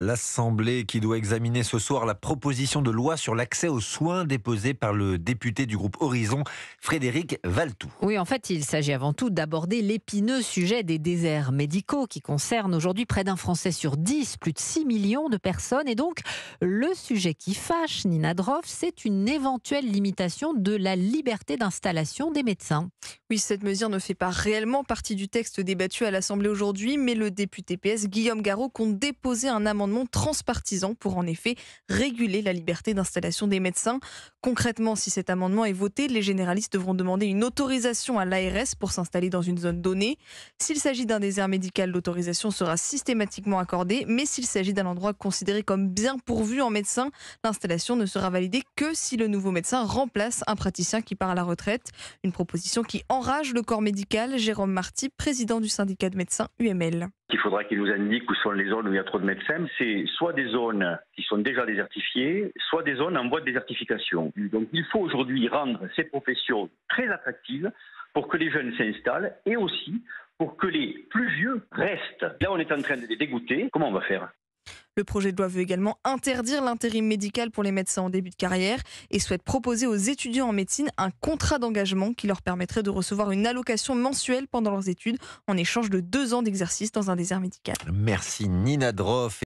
L'Assemblée qui doit examiner ce soir la proposition de loi sur l'accès aux soins déposée par le député du groupe Horizon, Frédéric Valtou. Oui, en fait, il s'agit avant tout d'aborder l'épineux sujet des déserts médicaux qui concerne aujourd'hui près d'un Français sur 10, plus de 6 millions de personnes. Et donc, le sujet qui fâche Nina Droff, c'est une éventuelle limitation de la liberté d'installation des médecins. Oui, cette mesure ne fait pas réellement partie du texte débattu à l'Assemblée aujourd'hui, mais le député PS Guillaume Garot compte déposer un amendement transpartisan pour en effet réguler la liberté d'installation des médecins. Concrètement, si cet amendement est voté, les généralistes devront demander une autorisation à l'ARS pour s'installer dans une zone donnée. S'il s'agit d'un désert médical, l'autorisation sera systématiquement accordée, mais s'il s'agit d'un endroit considéré comme bien pourvu en médecin, l'installation ne sera validée que si le nouveau médecin remplace un praticien qui part à la retraite. Une proposition qui enrage le corps médical, Jérôme Marty, président du syndicat de médecins UML. Il faudra qu'ils nous indiquent où sont les zones où il y a trop de médecins. C'est soit des zones qui sont déjà désertifiées, soit des zones en voie de désertification. Donc il faut aujourd'hui rendre ces professions très attractives pour que les jeunes s'installent et aussi pour que les plus vieux restent. Là, on est en train de les dégoûter. Comment on va faire le projet de loi veut également interdire l'intérim médical pour les médecins en début de carrière et souhaite proposer aux étudiants en médecine un contrat d'engagement qui leur permettrait de recevoir une allocation mensuelle pendant leurs études en échange de deux ans d'exercice dans un désert médical. Merci Nina Droff.